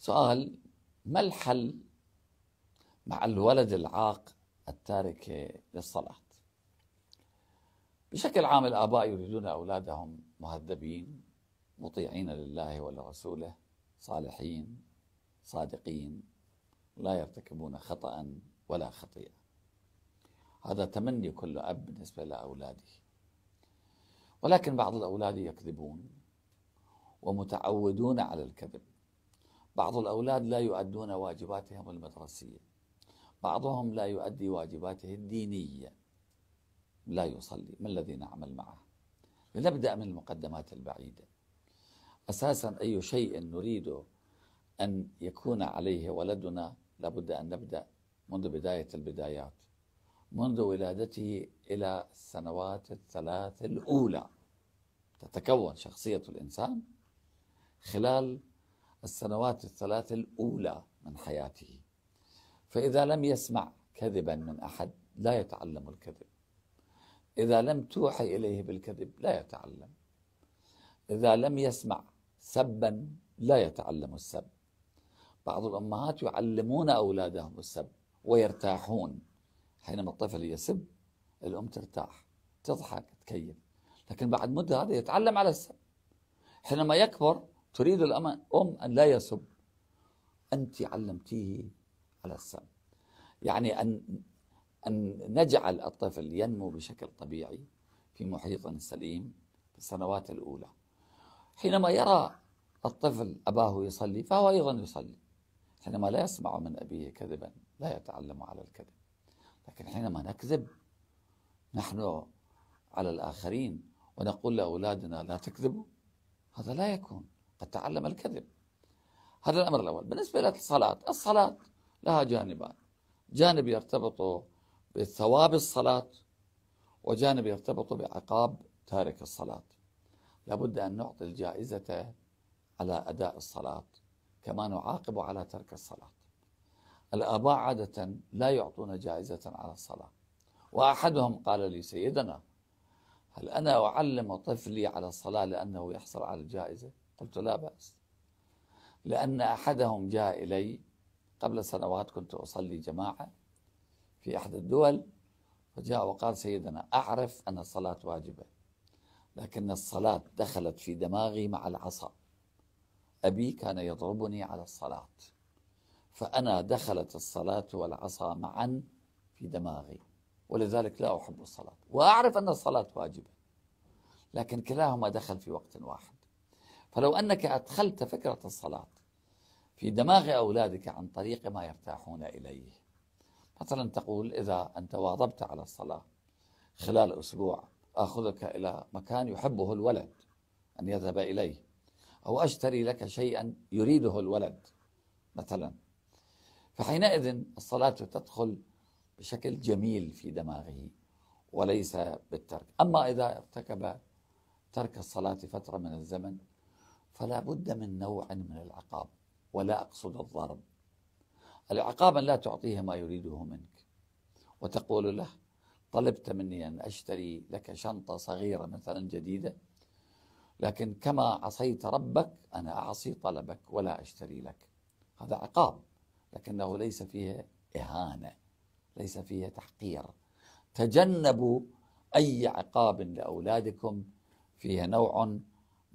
سؤال ما الحل مع الولد العاق التارك للصلاة بشكل عام الآباء يريدون أولادهم مهذبين مطيعين لله ولرسوله صالحين صادقين لا يرتكبون خطأ ولا خطيئة هذا تمني كل أب بالنسبة لأولاده ولكن بعض الأولاد يكذبون ومتعودون على الكذب بعض الأولاد لا يؤدون واجباتهم المدرسية بعضهم لا يؤدي واجباته الدينية لا يصلي ما الذي نعمل معه لنبدأ من المقدمات البعيدة أساسا أي شيء نريده أن يكون عليه ولدنا لابد أن نبدأ منذ بداية البدايات منذ ولادته إلى السنوات الثلاث الأولى تتكون شخصية الإنسان خلال السنوات الثلاث الأولى من حياته فإذا لم يسمع كذبا من أحد لا يتعلم الكذب إذا لم توحي إليه بالكذب لا يتعلم إذا لم يسمع سبا لا يتعلم السب بعض الأمهات يعلمون أولادهم السب ويرتاحون حينما الطفل يسب الأم ترتاح تضحك تكيف لكن بعد مدة هذا يتعلم على السب حينما يكبر تريد الأم أن لا يسب أنت علمتيه على السب يعني أن أن نجعل الطفل ينمو بشكل طبيعي في محيط سليم في السنوات الأولى حينما يرى الطفل أباه يصلي فهو أيضا يصلي حينما لا يسمع من أبيه كذبا لا يتعلم على الكذب لكن حينما نكذب نحن على الآخرين ونقول لأولادنا لا تكذبوا هذا لا يكون قد تعلم الكذب هذا الأمر الأول بالنسبة للصلاة الصلاة لها جانبان جانب يرتبط بثواب الصلاة وجانب يرتبط بعقاب تارك الصلاة لابد أن نعطي الجائزة على أداء الصلاة كما نعاقب على ترك الصلاة الآباء عادة لا يعطون جائزة على الصلاة وأحدهم قال لي سيدنا هل أنا أعلم طفلي على الصلاة لأنه يحصل على الجائزة قلت لا بأس لأن أحدهم جاء إلي قبل سنوات كنت أصلي جماعة في أحد الدول فجاء وقال سيدنا أعرف أن الصلاة واجبة لكن الصلاة دخلت في دماغي مع العصا أبي كان يضربني على الصلاة فأنا دخلت الصلاة والعصا معا في دماغي ولذلك لا أحب الصلاة وأعرف أن الصلاة واجبة لكن كلاهما دخل في وقت واحد فلو أنك أدخلت فكرة الصلاة في دماغ أولادك عن طريق ما يرتاحون إليه مثلا تقول إذا أنت واظبت على الصلاة خلال أسبوع آخذك إلى مكان يحبه الولد أن يذهب إليه أو أشتري لك شيئا يريده الولد مثلا فحينئذ الصلاة تدخل بشكل جميل في دماغه وليس بالترك أما إذا ارتكب ترك الصلاة فترة من الزمن فلا بد من نوع من العقاب ولا أقصد الضرب العقاب أن لا تعطيه ما يريده منك وتقول له طلبت مني أن أشتري لك شنطة صغيرة مثلا جديدة لكن كما عصيت ربك أنا أعصي طلبك ولا أشتري لك هذا عقاب لكنه ليس فيه إهانة ليس فيه تحقير تجنبوا أي عقاب لأولادكم فيه نوع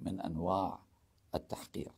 من أنواع التحقير